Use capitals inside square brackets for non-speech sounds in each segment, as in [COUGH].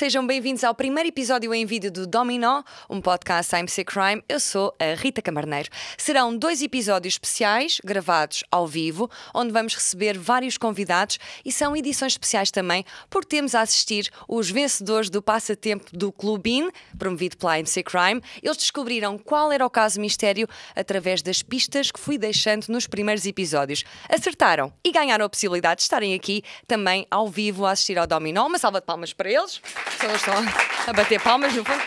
Sejam bem-vindos ao primeiro episódio em vídeo do Dominó, um podcast IMC Crime. Eu sou a Rita Camarneiro. Serão dois episódios especiais, gravados ao vivo, onde vamos receber vários convidados e são edições especiais também, porque temos a assistir os vencedores do passatempo do Clubin, promovido pela IMC Crime. Eles descobriram qual era o caso mistério através das pistas que fui deixando nos primeiros episódios. Acertaram e ganharam a possibilidade de estarem aqui também ao vivo a assistir ao Dominó. Uma salva de palmas para eles. As pessoas estão a bater palmas, no fundo.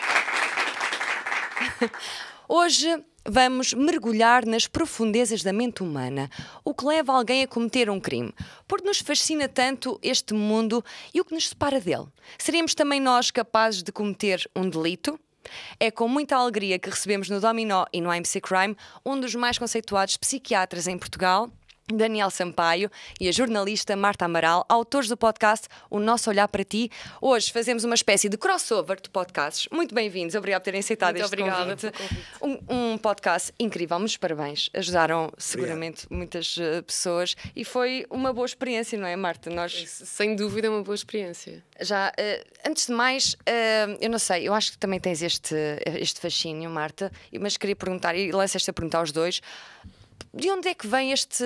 Hoje vamos mergulhar nas profundezas da mente humana, o que leva alguém a cometer um crime. Porque nos fascina tanto este mundo e o que nos separa dele? Seríamos também nós capazes de cometer um delito? É com muita alegria que recebemos no Dominó e no IMC Crime um dos mais conceituados psiquiatras em Portugal, Daniel Sampaio e a jornalista Marta Amaral, autores do podcast O Nosso Olhar para Ti. Hoje fazemos uma espécie de crossover de podcasts. Muito bem-vindos, obrigado por terem aceitado Muito este convite. convite. Um, um, podcast incrível, muitos parabéns. Ajudaram seguramente obrigado. muitas uh, pessoas e foi uma boa experiência, não é, Marta? Nós... É sem dúvida, uma boa experiência. Já, uh, antes de mais, uh, eu não sei, eu acho que também tens este, este fascínio, Marta, mas queria perguntar, e lanço esta pergunta aos dois de onde é que vem este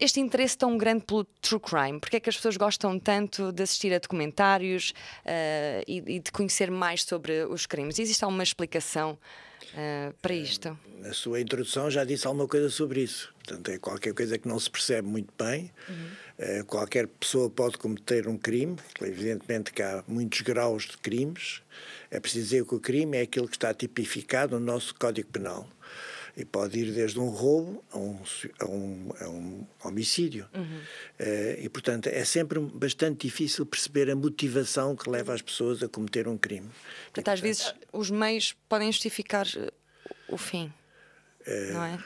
este interesse tão grande pelo true crime? Porque é que as pessoas gostam tanto de assistir a documentários uh, e, e, de conhecer mais sobre os crimes? Existe alguma explicação uh, para eh, isto? Na sua introdução já disse alguma coisa sobre isso. Portanto, é qualquer coisa que não se percebe muito bem. Uhum. Uh, qualquer pessoa pode cometer um crime. Evidentemente que há muitos graus de crimes. É preciso dizer que o crime é aquilo que está tipificado no nosso Código Penal e pode ir desde um roubo a um, a um, a um homicídio. Uhum. Uh, e, portanto, é sempre bastante difícil perceber a motivação que leva as pessoas a cometer um crime. Portanto, e, portanto às vezes, os meios podem justificar eh, o fim. Uh... Não é?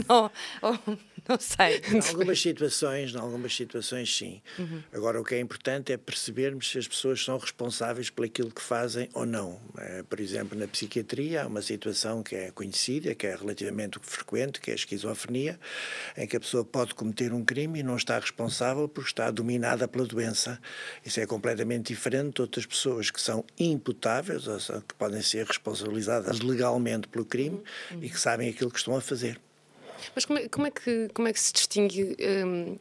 [LAUGHS] [LAUGHS] não. [LAUGHS] Não sei. Em algumas situações, em algumas situações, sim. Uhum. Agora, o que é importante é percebermos se as pessoas são responsáveis por aquilo que fazem ou não. Eh, por exemplo, na psiquiatria há uma situação que é conhecida, que é relativamente frequente, que é a esquizofrenia, em que a pessoa pode cometer um crime e não está responsável porque está dominada pela doença. Isso é completamente diferente de outras pessoas que são imputáveis, ou seja, que podem ser responsabilizadas legalmente pelo crime uhum. e que sabem aquilo que estão a fazer. Mas como é, como é, que, como é que se distingue, hum,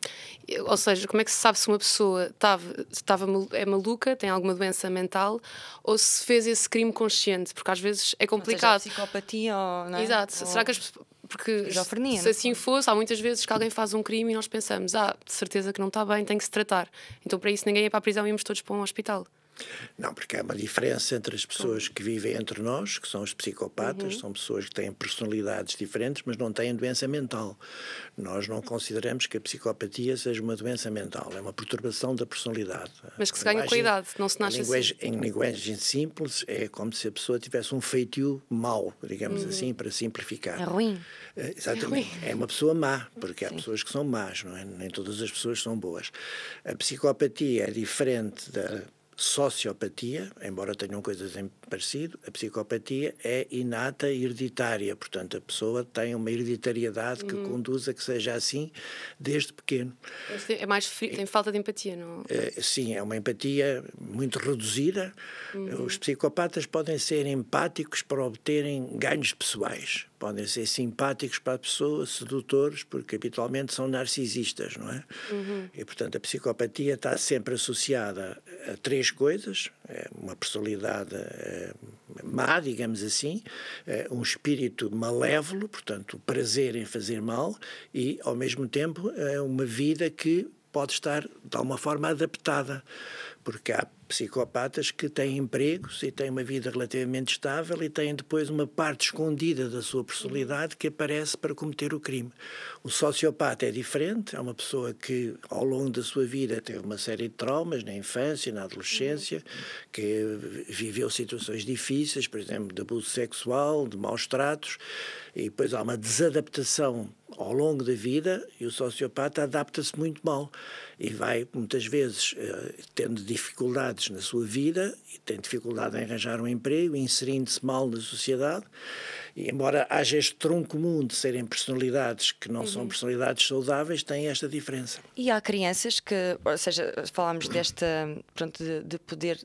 ou seja, como é que se sabe se uma pessoa tava, tava, é maluca, tem alguma doença mental, ou se fez esse crime consciente? Porque às vezes é complicado. Ou seja, é psicopatia ou. Não é? Exato. Ou... Será que as porque se assim fosse, há muitas vezes que alguém faz um crime e nós pensamos, ah, de certeza que não está bem, tem que se tratar. Então, para isso, ninguém ia para a prisão e íamos todos para um hospital. Não, porque há uma diferença entre as pessoas que vivem entre nós, que são os psicopatas, uhum. são pessoas que têm personalidades diferentes, mas não têm doença mental. Nós não consideramos que a psicopatia seja uma doença mental, é uma perturbação da personalidade. Mas que se ganha cuidado não se nasce em linguagem, assim. Em linguagem simples, é como se a pessoa tivesse um feitio mau, digamos uhum. assim, para simplificar. É ruim. É, é exatamente. É, ruim. é, uma pessoa má, porque há pessoas que são más, não é? Nem todas as pessoas são boas. A psicopatia é diferente da sociopatia, embora tenham coisas em parecido, a psicopatia é inata e hereditária, portanto a pessoa tem uma hereditariedade que uhum. conduz a que seja assim desde pequeno. É mais tem falta de empatia, não? É, sim, é uma empatia muito reduzida. Uhum. Os psicopatas podem ser empáticos para obterem ganhos pessoais, podem ser simpáticos para a pessoa, sedutores, porque habitualmente são narcisistas, não é? Uhum. E portanto a psicopatia está sempre associada a três coisas: é uma personalidade eh, eh, má, digamos assim, eh, um espírito malévolo, portanto, prazer em fazer mal, e ao mesmo tempo eh, uma vida que pode estar de alguma forma adaptada porque há psicopatas que têm empregos e têm uma vida relativamente estável e têm depois uma parte escondida da sua personalidade que aparece para cometer o crime. O sociopata é diferente, é uma pessoa que ao longo da sua vida teve uma série de traumas na infância, na adolescência, que viveu situações difíceis, por exemplo, de abuso sexual, de maus tratos, e depois há uma desadaptação ao longo da vida e o sociopata adapta-se muito mal e vai muitas vezes eh, tendo dificuldades na sua vida e tem dificuldade em arranjar um emprego, inserindo-se mal na sociedade. E embora haja este tronco comum de serem personalidades que não uhum. são personalidades saudáveis, tem esta diferença. E há crianças que, ou seja, falámos desta, pronto, de, de poder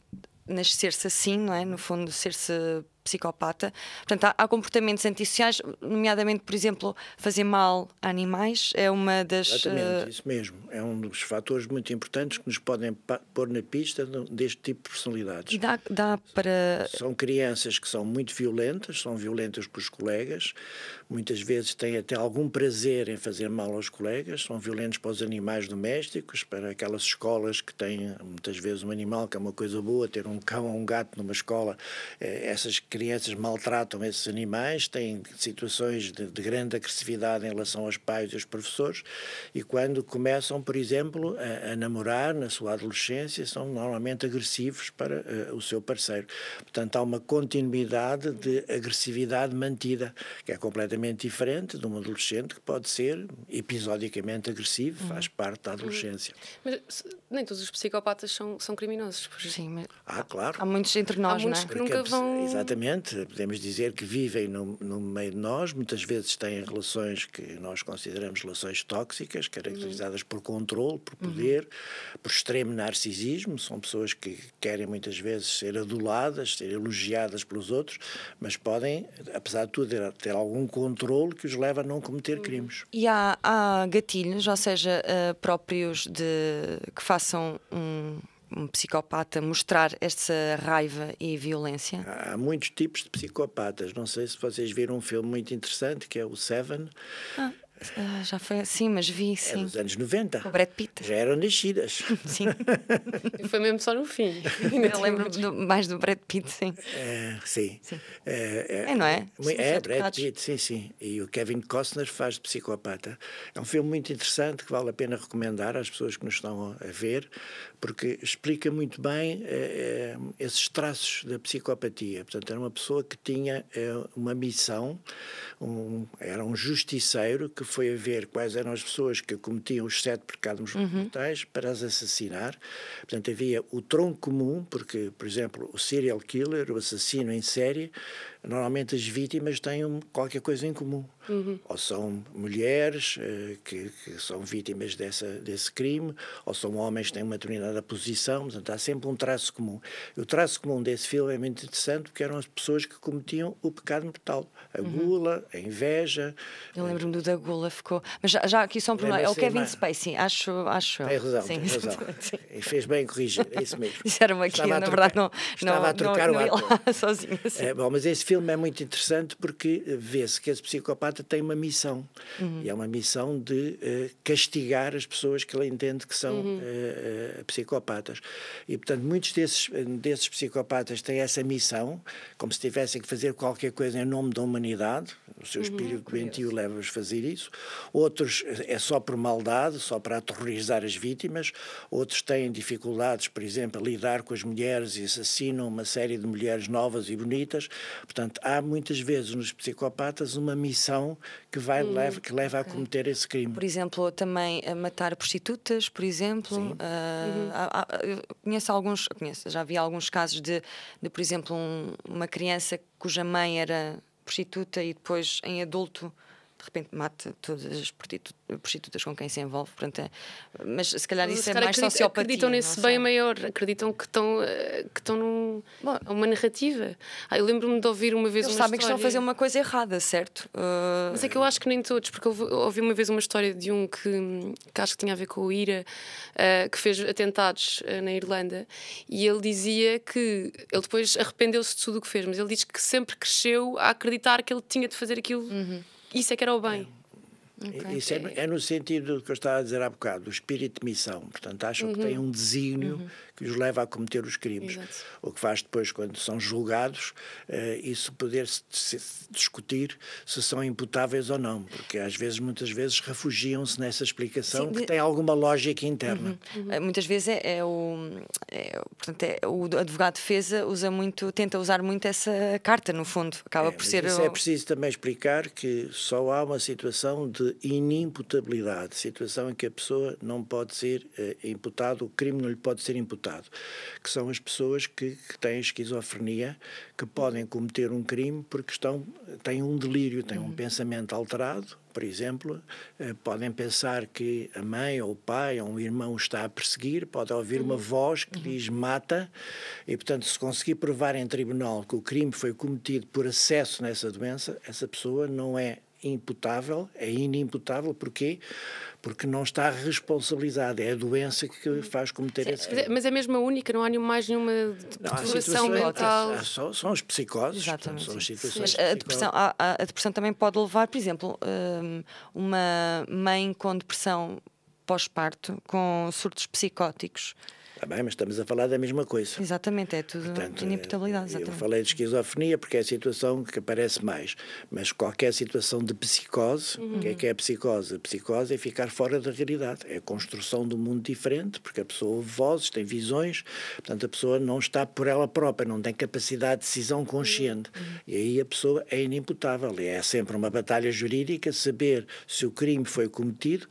nascer-se assim, não é? No fundo, ser-se psicopata. Portanto, há, há comportamentos antissociais, nomeadamente, por exemplo, fazer mal a animais, é uma das... Exatamente, uh... isso mesmo. É um dos fatores muito importantes que nos podem pôr na pista deste tipo de personalidades. Dá, dá para... São crianças que são muito violentas, são violentas com os colegas, muitas vezes têm até algum prazer em fazer mal aos colegas, são violentos para os animais domésticos, para aquelas escolas que têm, muitas vezes, um animal que é uma coisa boa, ter um cão ou um gato numa escola, eh, essas crianças maltratam esses animais, têm situações de, de, grande agressividade em relação aos pais e aos professores, e quando começam, por exemplo, a, a namorar na sua adolescência, são normalmente agressivos para uh, o seu parceiro. Portanto, há uma continuidade de agressividade mantida, que é completamente diferente de um adolescente que pode ser episodicamente agressivo, uhum. faz parte da uhum. adolescência. Mas nem todos os psicopatas são, são criminosos. Sim, mas... Ah, claro. Há muitos entre nós, há muitos não é? que nunca é vão... Exatamente podemos dizer que vivem no, no, meio de nós, muitas vezes têm relações que nós consideramos relações tóxicas, caracterizadas por controle, por poder, uhum. por extremo narcisismo. São pessoas que querem muitas vezes ser aduladas, ser elogiadas pelos outros, mas podem, apesar de tudo, ter, algum controle que os leva a não cometer uhum. crimes. E há, há gatilhos, ou seja, eh, próprios de que façam um um psicopata mostrar essa raiva e violência? Há muitos tipos de psicopatas. Não sei se vocês viram um filme muito interessante que é o Seven. Ah. ah já foi assim, mas vi, é sim. É dos anos 90. o Brad Pitt. Já eram nascidas. [LAUGHS] Sim. foi mesmo só no fim. [LAUGHS] Eu lembro do, mais do Brad Pitt, sim. É, sim. sim. É, é, é, não é? É, é Brad Pitt, sim, sim. E o Kevin Costner faz de psicopata. É um filme muito interessante que vale a pena recomendar às pessoas que nos estão a ver porque explica muito bem eh, eh, esses traços da psicopatia. Portanto, era uma pessoa que tinha eh, uma missão, um, era um justiceiro que foi a ver quais eram as pessoas que cometiam os sete pecados uhum. mortais para as assassinar. Portanto, havia o tronco comum, porque, por exemplo, o serial killer, o assassino em série, normalmente as vítimas têm qualquer coisa em comum. Uhum. Ou são mulheres uh, que, que, são vítimas dessa, desse crime, ou são homens que têm uma determinada posição, portanto há sempre um traço comum. E o traço comum desse filme é muito interessante porque eram as pessoas que cometiam o pecado mortal. A uhum. gula, a inveja. Eu eh, lembro-me do da gula, ficou. Mas já, já aqui são um nós É o Kevin Spacey, acho, acho. Tem razão, sim. tem razão. [LAUGHS] Sim. E fez bem corrigir, é isso mesmo. [LAUGHS] Disseram-me aqui, na trocar, verdade, não. Estava não, a trocar não, o ar [LAUGHS] Sozinho, assim. é, bom, mas esse filme é muito interessante porque eh, vê-se que esse psicopata tem uma missão. Uhum. E é uma missão de uh, castigar as pessoas que ele entende que são uhum. uh, psicopatas. E, portanto, muitos desses, desses psicopatas têm essa missão, como se tivessem que fazer qualquer coisa em nome da humanidade. O seu uhum. espírito uhum, doentio leva-os a fazer isso. Outros é só por maldade, só para aterrorizar as vítimas. Outros têm dificuldades, por exemplo, a lidar com as mulheres e assassinam uma série de mulheres novas e bonitas. Portanto, Portanto, há muitas vezes nos psicopatas uma missão que vai hum, leva, que leva a cometer esse crime. Por exemplo, também eh, matar prostitutas, por exemplo. Uh, uhum. há, há, eh, conheço alguns, conheço, já vi alguns casos de, de por exemplo, um, uma criança cuja mãe era prostituta e depois em adulto de repente mata todas as prostitutas com quem se envolve. Portanto, é, mas se calhar mas, isso é mais acredita, sociopatia. Acreditam nesse bem maior, acreditam que estão, eh, que estão num, Bom, uma narrativa. Ah, eu lembro-me de ouvir uma vez eles uma sabem história... que estão a fazer uma coisa errada, certo? Uh... Mas é que eu acho que nem todos, porque eu ouvi uma vez uma história de um que, que acho que tinha a ver com o IRA, uh, que fez atentados uh, na Irlanda, e ele dizia que ele depois arrependeu-se de tudo o que fez, mas ele diz que sempre cresceu a acreditar que ele tinha de fazer aquilo. Uhum. Isso é que era o bem. É. Okay. Isso é, é, no sentido do que eu estava a dizer há bocado, o espírito de missão. Portanto, acham uhum. que tem um desígnio uhum que os leva a cometer os crimes. Exato. O que faz depois, quando são julgados, eh, isso poder -se discutir se são imputáveis ou não, porque às vezes, muitas vezes, refugiam-se nessa explicação Sim, de... que tem alguma lógica interna. Uhum. Uhum. Eh, muitas vezes é, é o, é, portanto, é, o advogado de defesa usa muito, tenta usar muito essa carta, no fundo, acaba é, por ser. Isso o... é preciso também explicar que só há uma situação de inimputabilidade, situação em que a pessoa não pode ser eh, imputada, o crime não lhe pode ser imputado que são as pessoas que, que têm esquizofrenia, que podem cometer um crime porque estão, têm um delírio, têm um uhum. pensamento alterado, por exemplo, eh, podem pensar que a mãe ou o pai ou um irmão está a perseguir, pode ouvir uhum. uma voz que uhum. diz mata, e portanto, se conseguir provar em tribunal que o crime foi cometido por acesso nessa doença, essa pessoa não é imputável, é inimputável, porquê? Porque não está responsabilizada, é a doença que faz cometer Sim, esse crime. Mas é mesmo a única, não há nenhum, mais nenhuma perturbação mental. Há, são os psicoses, são as situações a depressão, a, a, depressão também pode levar, por exemplo, hum, uma mãe com depressão pós-parto, com surtos psicóticos, Está bem, mas estamos a falar da mesma coisa. Exatamente, é tudo Portanto, inimputabilidade. Eh, exatamente. Eu falei de esquizofrenia porque é a situação que aparece mais, mas qualquer situação de psicose, o uhum. que é que é a psicose? A psicose é ficar fora da realidade, é a construção de um mundo diferente, porque a pessoa ouve vozes, tem visões, portanto a pessoa não está por ela própria, não tem capacidade de decisão consciente. Uhum. E aí a pessoa é inimputável. E é sempre uma batalha jurídica saber se o crime foi cometido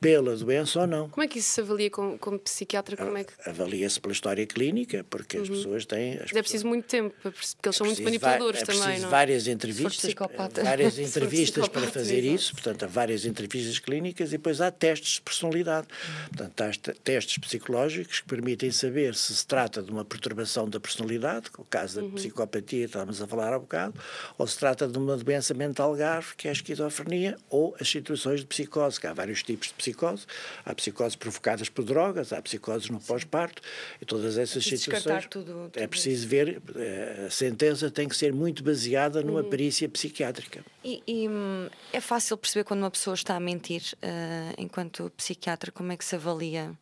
pela doença ou não. Como é que isso se avalia como, como psiquiatra? Como é que... Avalia-se pela história clínica, porque uhum. as pessoas têm. As Mas é pessoas... é preciso muito tempo, porque eles é são muito manipuladores é também. Não? É? várias entrevistas, várias [LAUGHS] entrevistas para fazer isso, portanto, há várias entrevistas clínicas e depois há testes de personalidade. Uhum. Portanto, há testes psicológicos que permitem saber se se trata de uma perturbação da personalidade, que é o caso da uhum. psicopatia, estávamos a falar há um bocado, ou se trata de uma doença mental grave, que é a esquizofrenia, ou as situações de psicose, que há vários tipos de psicose psicose, há psicoses provocadas por drogas, há psicoses no pós-parto, e todas essas situações. Tudo, tudo é preciso ver, eh, a sentença tem que ser muito baseada numa hum. perícia psiquiátrica. E, e, hum, é fácil perceber quando uma pessoa está a mentir, uh, enquanto psiquiatra, como é que se avalia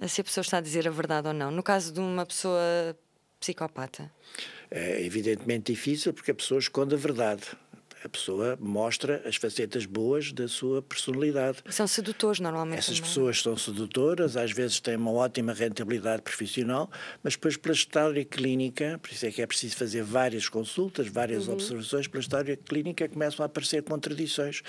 eh, se a pessoa está a dizer a verdade ou não? No caso de uma pessoa psicopata? É evidentemente difícil porque a pessoa esconde a verdade a pessoa mostra as facetas boas da sua personalidade. são sedutores, normalmente. Essas também. pessoas são sedutoras, às vezes têm uma ótima rentabilidade profissional, mas depois, pela história clínica, por isso é que é preciso fazer várias consultas, várias uhum. observações, pela história clínica começam a aparecer contradições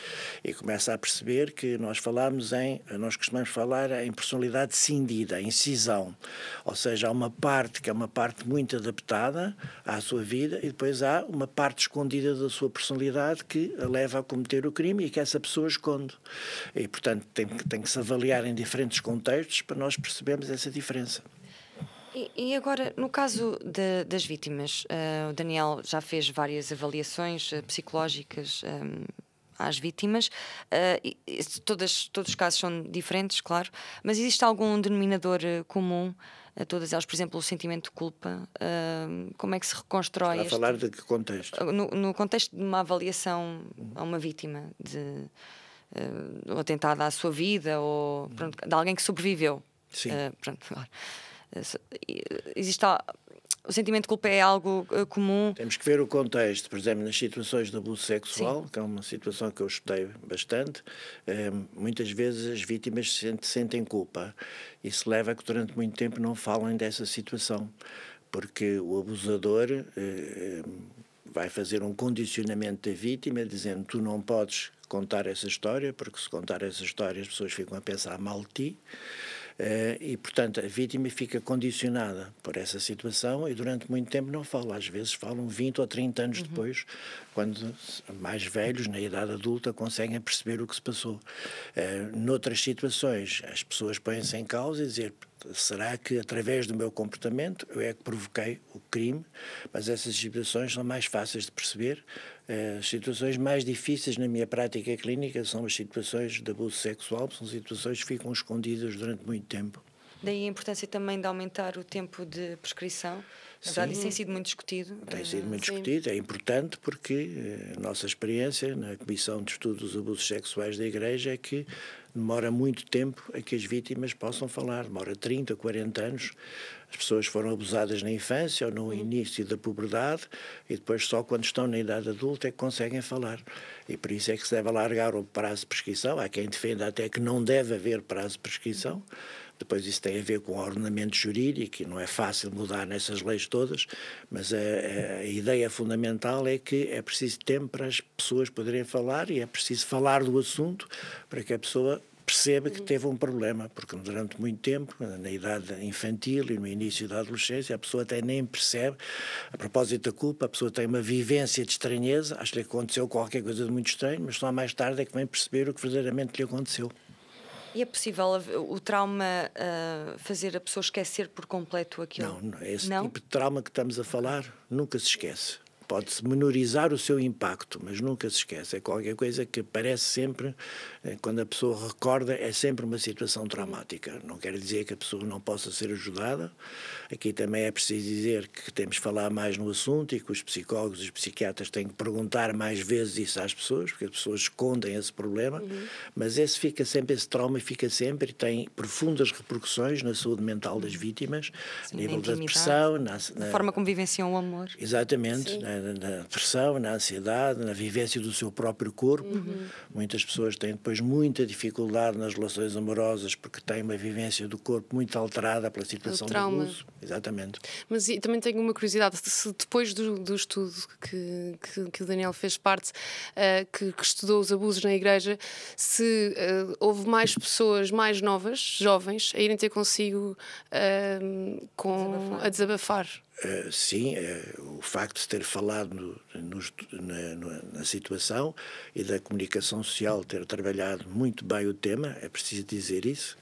e começa a perceber que nós falamos em, nós costumamos falar em personalidade cindida, incisão, Ou seja, há uma parte que é uma parte muito adaptada à sua vida e depois há uma parte escondida da sua personalidade sociedade que a leva a cometer o crime e que essa pessoa esconde. E, portanto, tem, tem que se avaliar em diferentes contextos para nós percebermos essa diferença. E, agora, no caso de, das vítimas, uh, o Daniel já fez várias avaliações eh, psicológicas um, eh, às vítimas. Uh, e, e, todas, todos os casos são diferentes, claro, mas existe algum denominador comum a todas elas, por exemplo, o sentimento de culpa, uh, como é que se reconstrói. Está a falar este... de que contexto? Ah, no, no, contexto de uma avaliação a uma vítima de uh, ah, atentado à sua vida ou pronto, de alguém que sobreviveu. Sim. Uh, pronto, claro. Existe o sentimento de culpa é algo uh, comum. Temos que ver o contexto, por exemplo, nas situações de abuso sexual, Sim. que é uma situação que eu estudei bastante, eh, muitas vezes as vítimas sentem, sentem culpa. Isso leva a que durante muito tempo não falem dessa situação, porque o abusador. Eh, vai fazer um condicionamento da vítima, dizendo tu não podes contar essa história, porque se contar essa história as pessoas ficam a pensar mal de ti. Eh, e, portanto, a vítima fica condicionada por essa situação e durante muito tempo não fala. Às vezes falam 20 ou 30 anos uhum. depois, quando mais velhos, na idade adulta, conseguem perceber o que se passou. Eh, noutras situações, as pessoas põem-se em causa e dizer Será que através do meu comportamento eu é que provoquei o crime? Mas essas situações são mais fáceis de perceber. Eh, as situações mais difíceis na minha prática clínica são as situações de abuso sexual, são situações que ficam escondidas durante muito tempo. Daí a importância também de aumentar o tempo de prescrição. Apesar disso, tem sido muito discutido. Tem sido eh, muito Sim. discutido, é importante porque eh, a nossa experiência na Comissão de Estudos dos Abusos Sexuais da Igreja é que demora muito tempo a que as vítimas possam falar, demora 30, 40 anos. As pessoas foram abusadas na infância ou no uhum. início da puberdade e depois só quando estão na idade adulta é que conseguem falar. E por isso é que se deve alargar o prazo de prescrição. Há quem defenda até que não deve haver prazo de prescrição. Uhum depois isso tem a ver com o ordenamento jurídico e não é fácil mudar nessas leis todas, mas a, a ideia fundamental é que é preciso tempo para as pessoas poderem falar e é preciso falar do assunto para que a pessoa percebe que teve um problema, porque durante muito tempo, na idade infantil e no início da adolescência, a pessoa até nem percebe, a propósito da culpa, a pessoa tem uma vivência de estranheza, acho que aconteceu qualquer coisa de muito estranho, mas só mais tarde é que vem perceber o que verdadeiramente lhe aconteceu. E é possível o trauma uh, fazer a pessoa esquecer por completo aquilo? Não, não esse não? tipo de trauma que estamos a falar nunca se esquece. Pode-se menorizar o seu impacto, mas nunca se esquece. É qualquer coisa que parece sempre, eh, quando a pessoa recorda, é sempre uma situação traumática. Não quer dizer que a pessoa não possa ser ajudada. Aqui também é preciso dizer que temos que falar mais no assunto e que os psicólogos e os psiquiatras têm que perguntar mais vezes isso às pessoas, porque as pessoas escondem esse problema. Uhum. Mas esse fica sempre, esse trauma fica sempre e tem profundas repercussões na saúde mental das uhum. vítimas, Sim, a nível da depressão, na, na, forma como vivenciam o amor. Exatamente. Sim. Né? na pressão, na ansiedade, na vivência do seu próprio corpo. Uhum. Muitas pessoas têm depois muita dificuldade nas relações amorosas porque têm uma vivência do corpo muito alterada pela situação de abuso. Exatamente. Mas também tenho uma curiosidade: se depois do, do estudo que, que, que, o Daniel fez parte, uh, que, que, estudou os abusos na igreja, se uh, houve mais pessoas mais novas, jovens, a irem ter consigo uh, com, desabafar. a desabafar. Uh, sim, uh, o facto de ter falado no, na, na, situação e da comunicação social ter trabalhado muito bem o tema, é preciso dizer isso,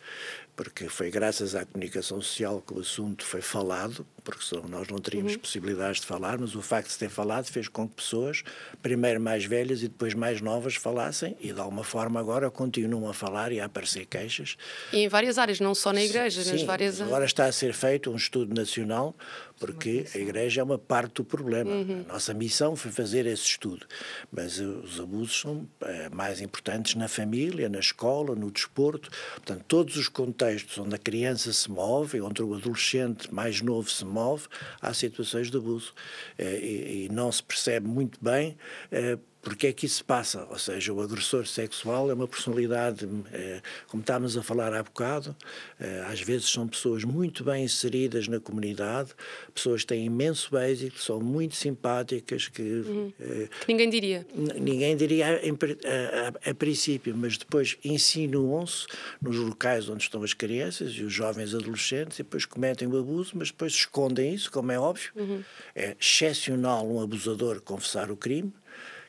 porque foi graças à comunicação social que o assunto foi falado, porque senão nós não teríamos uhum. possibilidades de falar, mas o facto de ter falado fez com que pessoas, primeiro mais velhas e depois mais novas, falassem e de alguma forma agora continuam a falar e a aparecer queixas. E em várias áreas, não só na igreja, sim, nas várias Agora está a ser feito um estudo nacional, porque a igreja é uma parte do problema. Uhum. A nossa missão foi fazer esse estudo, mas os abusos são eh, mais importantes na família, na escola, no desporto, portanto, todos os contextos onde a criança se move, onde o adolescente mais novo se move move, há situações de abuso. Eh, e, e não se percebe muito bem eh, porque é que isso passa? Ou seja, o agressor sexual é uma personalidade, é, como estávamos a falar há bocado, é, às vezes são pessoas muito bem inseridas na comunidade, pessoas que têm imenso êxito, são muito simpáticas, que... Uhum. É, ninguém diria. Ninguém diria a, a, a princípio, mas depois insinuam-se nos locais onde estão as crianças e os jovens adolescentes e depois cometem o abuso, mas depois escondem isso, como é óbvio. Uhum. É excepcional um abusador confessar o crime,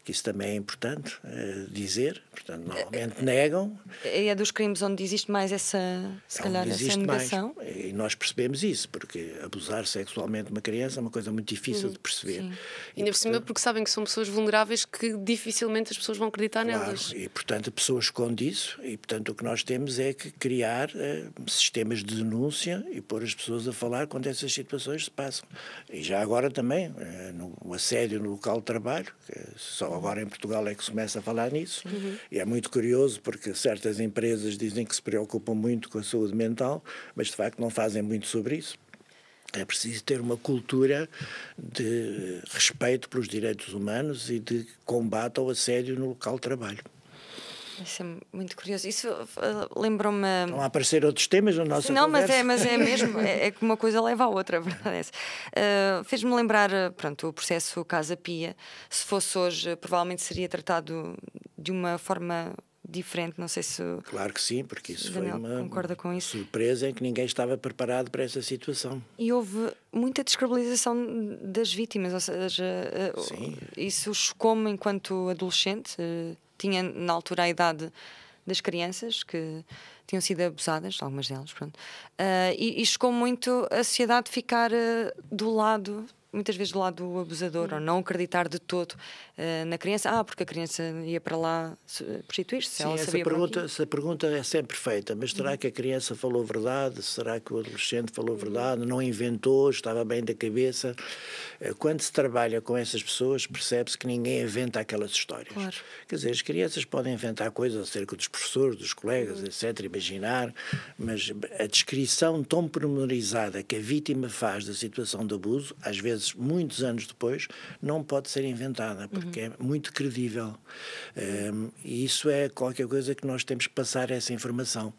que isso também é importante uh, dizer, portanto, normalmente negam. É, é dos crimes onde existe mais essa, se é calhar, essa negação. Mais. E nós percebemos isso, porque abusar sexualmente de uma criança é uma coisa muito difícil de hum, perceber. Sim. E ainda por cima, porque sabem que são pessoas vulneráveis que dificilmente as pessoas vão acreditar claro, nelas. E, portanto, a pessoa esconde isso, e, portanto, o que nós temos é que criar uh, sistemas de denúncia e pôr as pessoas a falar quando essas situações se passam. E já agora também, uh, no, o assédio no local de trabalho, que só então, agora em Portugal é que se começa a falar nisso. Uhum. E é muito curioso porque certas empresas dizem que se preocupam muito com a saúde mental, mas de facto não fazem muito sobre isso. É preciso ter uma cultura de respeito pelos direitos humanos e de combate ao assédio no local de trabalho. Isso é muito curioso. Isso uh, lembrou-me. Estão a aparecer outros temas na nosso Não, é, conversa. mas é, mas [LAUGHS] é mesmo. É, é que uma coisa leva à outra, [LAUGHS] a verdade é essa. Uh, Fez-me lembrar uh, pronto, o processo Casa Pia. Se fosse hoje, uh, provavelmente seria tratado de uma forma diferente, não sei se... Claro que sim, porque isso Daniel foi uma concorda com isso. surpresa em é que ninguém estava preparado para essa situação. E houve muita descredibilização das vítimas, ou seja, sim. isso chocou-me enquanto adolescente, tinha na altura a idade das crianças que tinham sido abusadas, algumas delas, pronto. Uh, e, e, chegou muito a sociedade ficar uh, do lado, muitas vezes do lado do abusador, hum. ou não acreditar de todo eh, na criança. Ah, porque a criança ia para lá prostituir-se. Sim, ela essa, pergunta, essa pergunta é sempre feita, mas será uhum. que a criança falou verdade? Será que o adolescente falou uhum. verdade? Não inventou? Estava bem da cabeça? Eh, quando se trabalha com essas pessoas, percebe-se que ninguém inventa aquelas histórias. Claro. Quer dizer, as crianças podem inventar coisas acerca dos professores, dos colegas, uhum. etc., imaginar, mas a descrição tão pormenorizada que a vítima faz da situação de abuso, às vezes muitos anos depois, não pode ser inventada, porque que é muito credível. Um, ehm, e isso é qualquer coisa que nós temos que passar essa informação,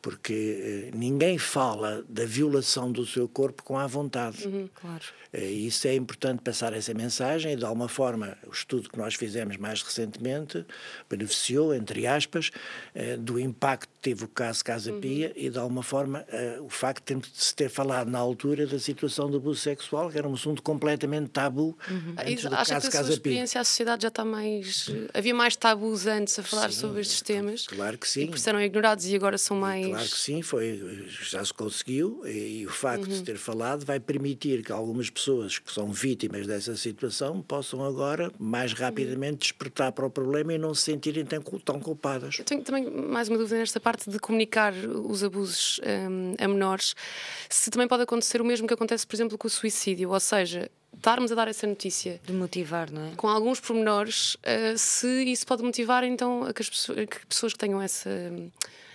porque uh, ninguém fala da violação do seu corpo com a vontade. Uhum, claro. Uh, isso é importante passar essa mensagem e, de alguma forma, o estudo que nós fizemos mais recentemente beneficiou, entre aspas, uh, do impacto teve o caso Casa uhum. Pia uhum. e, de alguma forma, uh, o facto de se ter falado na altura da situação do abuso sexual, que era um assunto completamente tabu. Uhum. Antes do Acha caso que, Casa experiência, Pia. a sociedade já está mais. Uhum. Havia mais tabus antes a falar sim, sobre estes temas. Claro que sim. E serão ignorados e agora são mais. Claro que sim, foi, já se conseguiu e, e o facto de uhum. se ter falado vai permitir que algumas pessoas que são vítimas dessa situação possam agora, mais uhum. rapidamente, despertar para o problema e não se sentirem tão, tão culpadas. Eu tenho também mais uma dúvida nesta parte parte de comunicar os abusos um, a menores, se também pode acontecer o mesmo que acontece, por exemplo, com o suicídio, ou seja, estarmos a dar essa notícia. De motivar, não é? Com alguns pormenores, uh, se isso pode motivar então a que, pessoas, que pessoas que tenham essa. Um,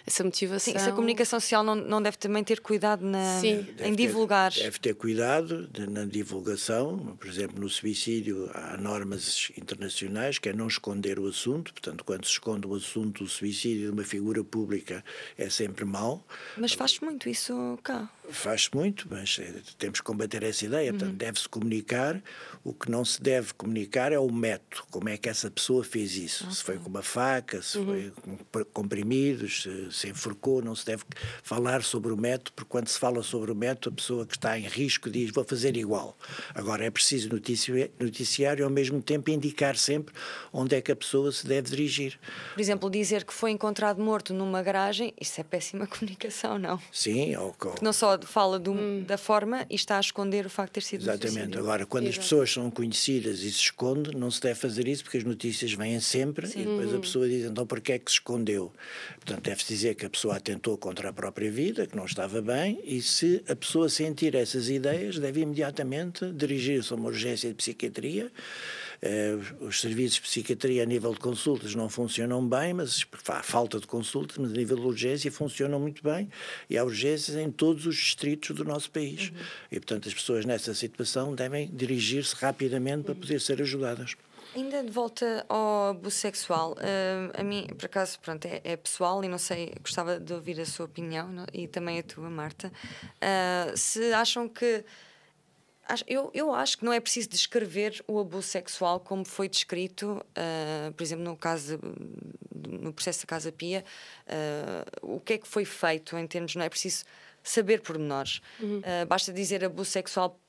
essa motivação. Sim, essa comunicação social não, não deve também ter cuidado na, Sim. em deve divulgar. Ter, deve ter cuidado de, na divulgação, por exemplo, no suicídio há normas internacionais que é não esconder o assunto, portanto, quando se esconde o assunto do suicídio de uma figura pública é sempre mau. Mas faz-se muito isso cá. Faz-se muito, mas eh, temos que combater essa ideia. Portanto, uhum. deve-se comunicar. O que não se deve comunicar é o método. Como é que essa pessoa fez isso? se foi com uma faca, se uhum. foi com comprimidos, se, se enforcou, não se deve falar sobre o método, porque quando se fala sobre o método, a pessoa que está em risco diz vou fazer igual. Agora é preciso noticiar, e ao mesmo tempo indicar sempre onde é que a pessoa se deve dirigir. Por exemplo, dizer que foi encontrado morto numa garagem, isso é péssima [LAUGHS] comunicação, não? Sim, ou, ou... não só fala do, hum. da forma e está a esconder o facto de ter sido Exatamente. Agora, quando Exato. as pessoas são conhecidas e se esconde, não se deve fazer isso porque as notícias vêm sempre Sim. e depois a uhum. pessoa diz então porquê é que se escondeu? Portanto, deve-se dizer dizer que a pessoa atentou contra a própria vida, que não estava bem, e se a pessoa sentir essas ideias, deve imediatamente dirigir-se a uma urgência de psiquiatria. Eh, os serviços de psiquiatria a nível de consultas não funcionam bem, mas há falta de consultas, mas a nível de urgência funcionam muito bem e há urgências em todos os distritos do nosso país. Uhum. E, portanto, as pessoas nessa situação devem dirigir-se rapidamente uhum. para poder ser ajudadas. Ainda de volta ao abuso sexual, uh, a mim, por acaso, pronto, é, é, pessoal e não sei, gostava de ouvir a sua opinião não? e também a tua, Marta. Uh, se acham que. Eu, eu acho que não é preciso descrever o abuso sexual como foi descrito, uh, por exemplo, no caso no processo da Casa Pia, o que é que foi feito em termos, não é preciso saber pormenores. Uhum. basta dizer abuso sexual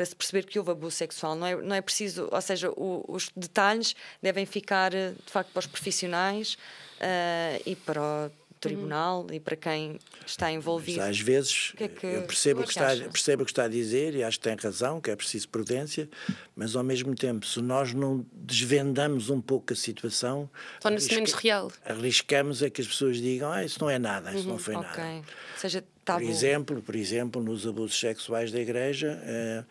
para se perceber que houve abuso sexual. Não é, não é preciso, ou seja, o, os detalhes devem ficar eh, de facto para os profissionais uh, e para, tribunal uhum. e para quem está envolvido. Mas às vezes, que é que eu percebo o que, está, percebo que está a dizer e acho que tem razão, que é preciso prudência, mas ao mesmo tempo, se nós não desvendamos um pouco a situação, torna-se menos real. Arriscamos a que as pessoas digam: ah, isso não é nada, isso uhum, não foi okay. nada. seja, por exemplo, por exemplo, nos abusos sexuais da igreja, eh,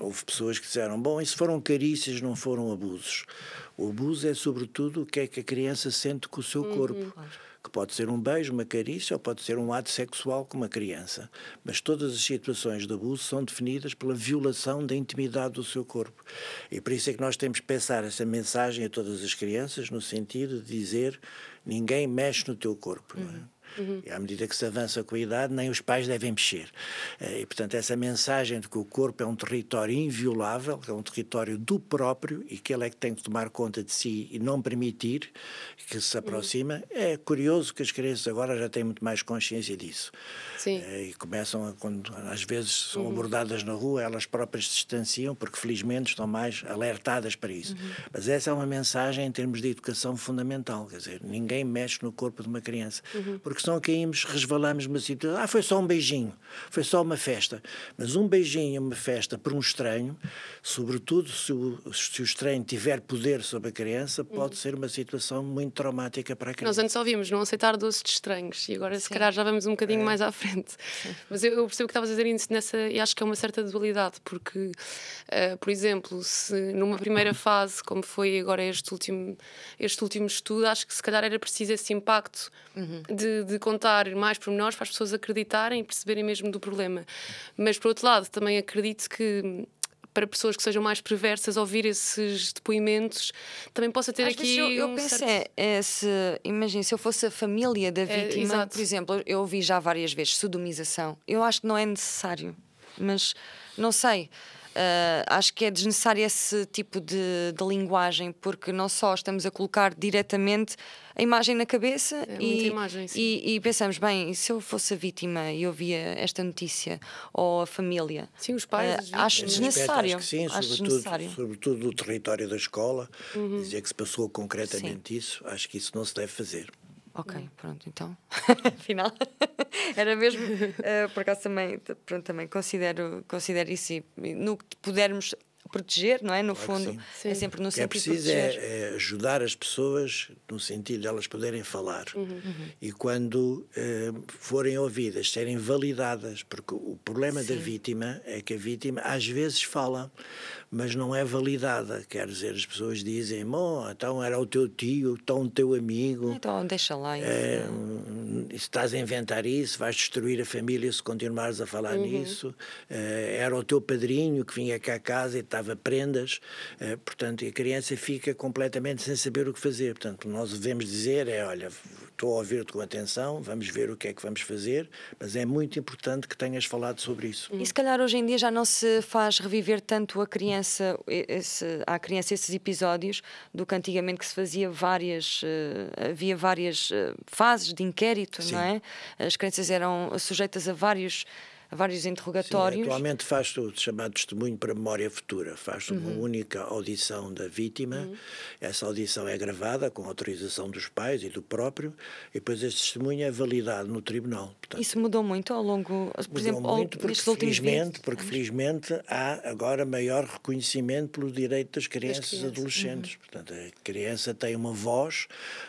houve pessoas que disseram: bom, isso foram carícias, não foram abusos. O abuso é sobretudo o que é que a criança sente com o seu uhum. corpo. Uhum que pode ser um beijo, uma carícia ou pode ser um ato sexual com uma criança. Mas todas as situações de abuso são definidas pela violação da intimidade do seu corpo. E por isso é que nós temos que passar essa mensagem a todas as crianças no sentido de dizer ninguém mexe no teu corpo. Uhum. Não é? Uhum. E à medida que se avança com a idade, nem os pais devem mexer. Eh, e, portanto, essa mensagem de que o corpo é um território inviolável, que é um território do próprio e que ele é que tem que tomar conta de si e não permitir que se aproxima, uhum. é curioso que as crianças agora já têm muito mais consciência disso. Sim. Eh, e começam, a, quando às vezes são uhum. abordadas na rua, elas próprias se distanciam, porque felizmente estão mais alertadas para isso. Uhum. Mas essa é uma mensagem em termos de educação fundamental, quer dizer, ninguém mexe no corpo de uma criança. Uhum. Porque porque é senão caímos, resvalamos numa situação. Ah, foi só um beijinho, foi só uma festa. Mas um beijinho, uma festa por um estranho, sobretudo se o, se o estranho tiver poder sobre a criança, pode hum. ser uma situação muito traumática para a criança. Nós antes ouvimos não aceitar doces de estranhos e agora Sim. se calhar já vamos um bocadinho é. mais à frente. Sim. Mas eu, eu percebo que estavas a dizer isso nessa, e acho que é uma certa dualidade, porque, uh, por exemplo, se numa primeira [COUGHS] fase, como foi agora este último, este último estudo, acho que se calhar era preciso esse impacto uhum. de, de contar mais pormenores para as pessoas acreditarem e perceberem mesmo do problema. Mas, por outro lado, também acredito que para pessoas que sejam mais perversas ouvir esses depoimentos também possa ter Às aqui. Eu, eu um penso certo... é, é, se, imagine, se eu fosse a família da é, vítima, é, por exemplo, eu ouvi já várias vezes sodomização. Eu acho que não é necessário, mas não sei. Uh, acho que é desnecessário esse tipo de, de, linguagem, porque não só estamos a colocar diretamente a imagem na cabeça é e, imagem, e, e, pensamos, bem, se eu fosse a vítima e ouvia esta notícia, ou a família. Sim, os pais. Uh, acho desnecessário. Acho sim, acho sobretudo, desnecessário. sobretudo do território da escola, uhum. dizer que se passou concretamente sim. isso, acho que isso não se deve fazer. Ok, pronto, então. [LAUGHS] Afinal, [LAUGHS] era mesmo. Uh, por acaso também, pronto, também considero, considero isso e no que pudermos proteger, não é? No claro fundo, sim. é sempre no que é sentido é preciso é, é, ajudar as pessoas no sentido de elas poderem falar uhum, uhum. e quando eh, forem ouvidas serem validadas, porque o problema sim. da vítima é que a vítima às vezes fala, mas não é validada. Quer dizer, as pessoas dizem, bom, então era o teu tio, então teu amigo. Então deixa lá isso. É, estás a inventar isso, vais destruir a família se continuares a falar uhum. nisso. É, era o teu padrinho que vinha cá a casa e estava prendas. É, portanto, a criança fica completamente sem saber o que fazer. Portanto, nós devemos dizer é, olha, estou a ouvir-te com atenção, vamos ver o que é que vamos fazer, mas é muito importante que tenhas falado sobre isso. E se calhar hoje em dia já não se faz reviver tanto a criança, esse, à criança esses episódios, do que antigamente que se fazia várias, eh, havia várias eh, fases de inquérito, Sim. não é? As crianças eram sujeitas a vários a vários interrogatórios. Sim, atualmente faz o chamado testemunho para memória futura, faz uhum. uma única audição da vítima, uhum. essa audição é gravada com autorização dos pais e do próprio, e depois esse testemunho é validado no tribunal. Portanto, Isso mudou muito ao longo, por mudou exemplo, muito porque, felizmente, porque felizmente há agora maior reconhecimento pelo direito das crianças, das crianças. adolescentes. Uhum. Portanto, a criança tem uma voz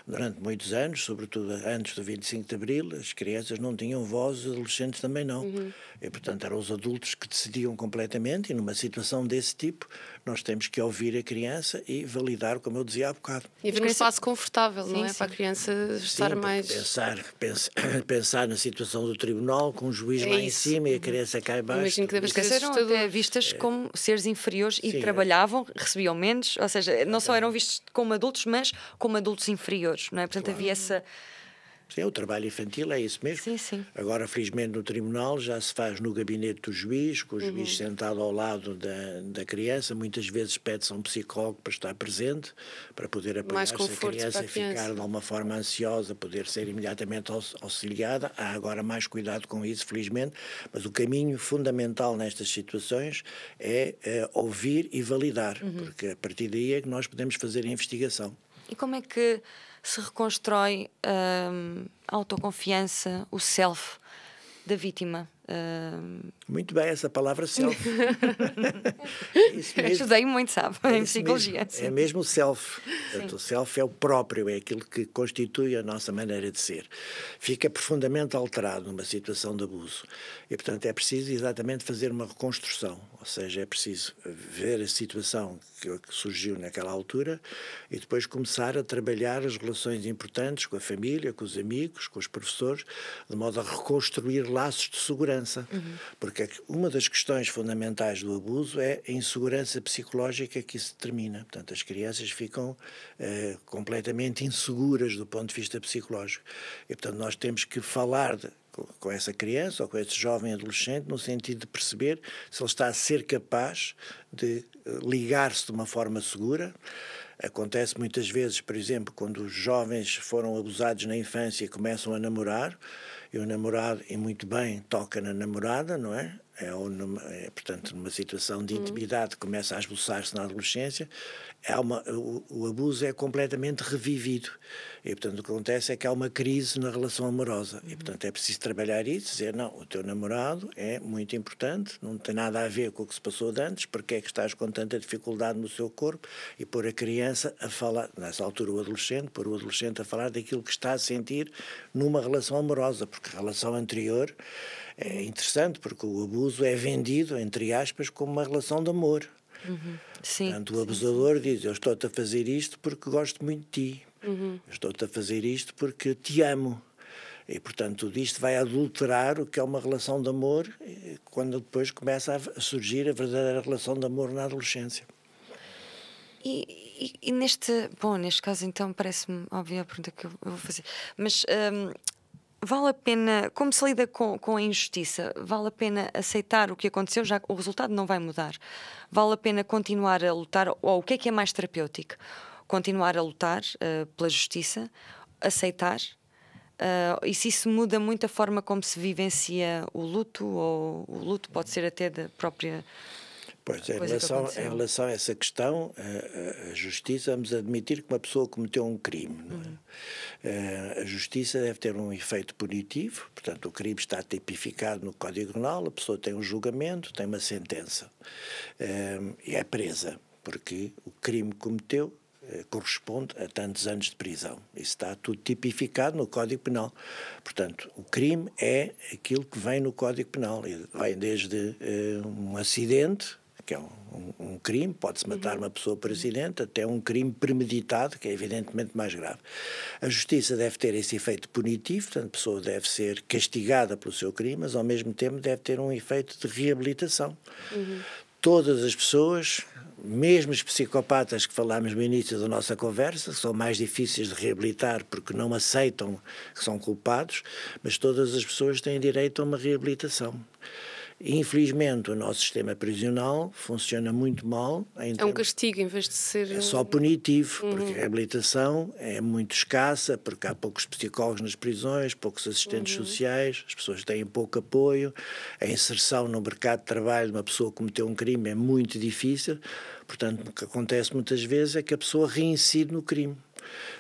durante muitos anos, sobretudo antes do 25 de Abril, as crianças não tinham voz, os adolescentes também não. Uhum. E, portanto, eram os adultos que decidiam completamente, e numa situação desse tipo, nós temos que ouvir a criança e validar, como eu dizia há bocado. E haver um espaço confortável, sim, não é? Sim. Para a criança estar sim, mais. Pensar, [COUGHS] pensar na situação do tribunal, com o um juiz é lá em cima e a criança cá embaixo. Imagino que devem ser vistas é. como seres inferiores e é. trabalhavam, é. recebiam menos, ou seja, não só eram vistos como adultos, mas como adultos inferiores, não é? Portanto, claro. havia essa. Sim, o trabalho infantil é isso mesmo. Sim, sim. Agora, felizmente, no tribunal já se faz no gabinete do juiz, com o uhum. juiz sentado ao lado da, da criança. Muitas vezes pede-se a um psicólogo para estar presente, para poder apoiar essa criança, e criança ficar de alguma forma ansiosa, poder ser imediatamente auxiliada. Há agora mais cuidado com isso, felizmente. Mas o caminho fundamental nestas situações é, é ouvir e validar, uhum. porque a partir daí é que nós podemos fazer a investigação. E como é que se reconstrói hum, a autoconfiança, o self da vítima? Muito bem, essa palavra [LAUGHS] self. É mesmo, Estudei muito, sabe, é em psicologia. Mesmo, é mesmo self. Sim. O self é o próprio, é aquilo que constitui a nossa maneira de ser. Fica profundamente alterado numa situação de abuso. E, portanto, é preciso exatamente fazer uma reconstrução. Ou seja, é preciso ver a situação que, que surgiu naquela altura e depois começar a trabalhar as relações importantes com a família, com os amigos, com os professores, de modo a reconstruir laços de segurança segurança. Uhum. Porque é uma das questões fundamentais do abuso é a insegurança psicológica que se determina. Portanto, as crianças ficam eh, completamente inseguras do ponto de vista psicológico. E, portanto, nós temos que falar de, com essa criança ou com esse jovem adolescente no sentido de perceber se ele está a ser capaz de eh, ligar-se de uma forma segura. Acontece muitas vezes, por exemplo, quando os jovens foram abusados na infância e começam a namorar, e o namorado, e muito bem, toca na namorada, não é? É, o é, portanto, numa situação de intimidade, começa a esboçar-se na adolescência, é uma, o, o, abuso é completamente revivido. E, portanto, o que acontece é que há uma crise na relação amorosa. E, portanto, é preciso trabalhar isso, dizer, não, o teu namorado é muito importante, não tem nada a ver com o que se passou de antes, porque é que estás com tanta dificuldade no seu corpo, e pôr a criança a falar, nessa altura o adolescente, pôr o adolescente a falar daquilo que está a sentir numa relação amorosa, porque a relação anterior é interessante, porque o abuso é vendido, entre aspas, como uma relação de amor. Uhum. Sim, Portanto, o abusador sim, sim. diz: Eu estou-te a fazer isto porque gosto muito de ti. Uhum. Estou-te a fazer isto porque te amo. E, portanto, tudo isto vai adulterar o que é uma relação de amor, eh, quando depois começa a surgir a verdadeira relação de amor na adolescência. E, e, e neste, bom, neste caso então parece-me óbvia a pergunta que eu, eu vou fazer, mas um, Vale a pena, como se lida com, com a injustiça? Vale a pena aceitar o que aconteceu, já que o resultado não vai mudar? Vale a pena continuar a lutar? Ou o que é que é mais terapêutico? Continuar a lutar uh, pela justiça, aceitar? Uh, e se isso muda muito a forma como se vivencia o luto? Ou o luto pode ser até da própria Pois, em relação, em relação a essa questão, a, a, justiça, vamos admitir que uma pessoa cometeu um crime. Não É? Uhum. Eh, a justiça deve ter um efeito punitivo, portanto, o crime está tipificado no Código Penal, a pessoa tem um julgamento, tem uma sentença eh, e é presa, porque o crime que cometeu eh, corresponde a tantos anos de prisão. Isso está tudo tipificado no Código Penal. Portanto, o crime é aquilo que vem no Código Penal. Vem desde um acidente que é um, um, crime, pode-se uhum. matar uma pessoa por acidente, até um crime premeditado, que é evidentemente mais grave. A justiça deve ter esse efeito punitivo, portanto, a pessoa deve ser castigada pelo seu crime, mas ao mesmo tempo deve ter um efeito de reabilitação. Uhum. Todas as pessoas, mesmo os psicopatas que falámos no início da nossa conversa, que são mais difíceis de reabilitar porque não aceitam que são culpados, mas todas as pessoas têm direito a uma reabilitação. Infelizmente, o nosso sistema prisional funciona muito mal. é um castigo em vez de ser. É só punitivo, uhum. porque a reabilitação é muito escassa, porque há poucos psicólogos nas prisões, poucos assistentes uhum. sociais, as pessoas têm pouco apoio. A inserção no mercado de trabalho de uma pessoa que cometeu um crime é muito difícil. Portanto, o que acontece muitas vezes é que a pessoa reincide no crime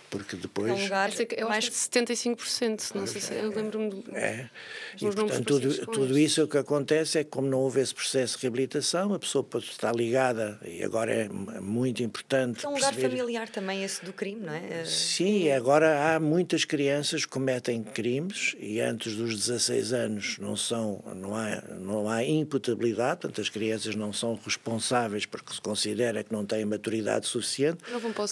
porque é depois. É lugar, é, mais de 75%, não sei se eu é. lembro-me É. E, portanto, tudo, tudo isso o que acontece é que, como não houve esse processo de reabilitação, a pessoa pode estar ligada, e agora é, é muito importante. É um lugar perceber... familiar também, esse do crime, não é? Eh, Sim, e... agora há muitas crianças que cometem crimes e antes dos 16 anos não, são, não, há, não há imputabilidade, portanto, as crianças não são responsáveis porque se considera que não têm maturidade suficiente. Não vão para